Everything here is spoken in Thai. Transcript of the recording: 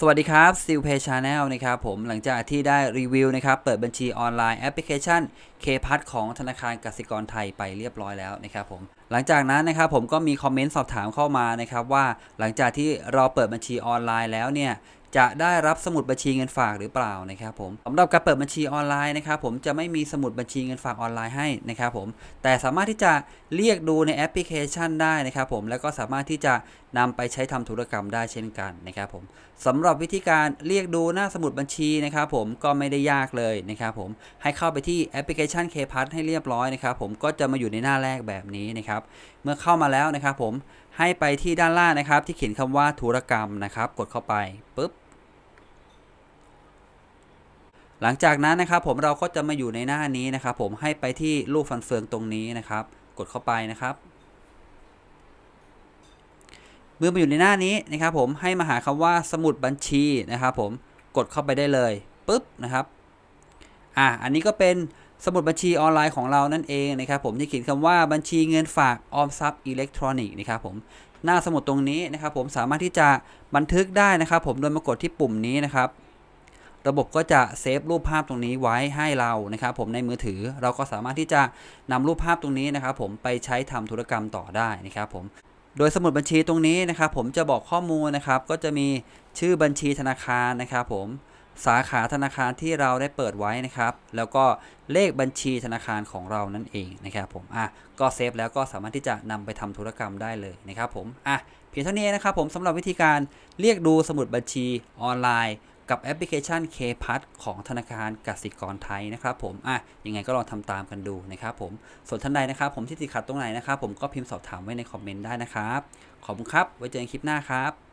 สวัสดีครับ ซิลเพ Pay c h a นะครับผมหลังจากที่ได้รีวิวนะครับเปิดบัญชีออนไลน์แอปพลิเคชันเคพัทของธนาคารกสิกรไทยไปเรียบร้อยแล้วนะครับผมหลังจากนั้นนะครับผมก็มีคอมเมนต์สอบถามเข้ามานะครับว่าหลังจากที่เราเปิดบัญชีออนไลน์แล้วเนี่ยจะได้รับสมุดบัญชีเงินฝากหรือเปล่านะครับผมสำหรับการเปิดบัญชีออนไลน์นะครับผมจะไม่มีสมุดบัญชีเงินฝากออนไลน์ให้นะครับผมแต่สามารถที่จะเรียกดูในแอปพลิเคชันได้นะครับผมแล้วก็สามารถที่จะนำไปใช้ทำธุรกรรมได้เช่นกันนะครับผมสำหรับวิธีการเรียกดูหน้าสมุดบัญชีนะครับผมก็ไม่ได้ยากเลยนะครับผมให้เข้าไปที่แอปพลิเคชัน k p a s ให้เรียบร้อยนะครับผมก็จะมาอยู่ในหน้าแรกแบบนี้นะครับเมื่อเข้ามาแล้วนะครับผมให้ไปที่ด้านล่างนะครับที่เขียนคำว่าธุรกรรมนะครับกดเข้าไปปุ๊บหลังจากนั้นนะครับผมเราก็จะมาอยู่ในหน้านี้นะครับ ผมให้ไปที่รูปฟันเฟืองตรงนี้นะครับ กดเข้าไปนะครับเมื่อมาอยู่ในหน้านี้นะครับ ผมให้มาหาคำว่าสมุดบัญชีนะครับ ผมกดเข้าไปได้เลยปุ๊บนะครับอ่าอันนี้ก็เป็นสมุดบัญชีออนไลน์ของเรานั่นเองนะครับ ผมที่เขียนคำว่าบัญชีเงินฝากออมทรัพย์อิเล็กทรอนิกส์นะครับ ผมหน้าสมุดตรงนี้นะครับ ผมสามารถที่จะบันทึกได้นะครับ ผมโดยมากดที่ปุ่มนี้นะครับระบบก็จะเซฟรูปภาพตรงนี้ไว้ให้เรานะครับผมในมือถือเราก็สามารถที่จะนำรูปภาพตรงนี้นะครับผมไปใช้ทำธุรกรรมต่อได้นะครับผมโดยสมุดบัญชีตรงนี้นะครับผมจะบอกข้อมูลนะครับ ก็จะมีชื่อบัญชีธนาคารนะครับผมสาขาธนาคารที่เราได้เปิดไว้นะครับ แล้วก็เลขบัญชีธนาคารของเรานั่นเองนะครับผมอ่ะก็เซฟแล้วก็สามารถที่จะนำไปทำธุรกรรมได้เลยนะครับผมอ่ะเพียงเท่านี้นะครับผมสำหรับวิธีการเรียกดูสมุดบัญชีออนไลน์กับแอปพลิเคชัน k p a s ของธนาคารกสิกรไทยนะครับผม อ่ะ ยังไงก็ลองทำตามกันดูนะครับผมส่วนท่านใดนะครับผมที่ติดขัดตรงไหนนะครับผมก็พิมพ์สอบถามไว้ในคอมเมนต์ได้นะครับ ขอบคุณครับ ไว้เจอกันคลิปหน้าครับ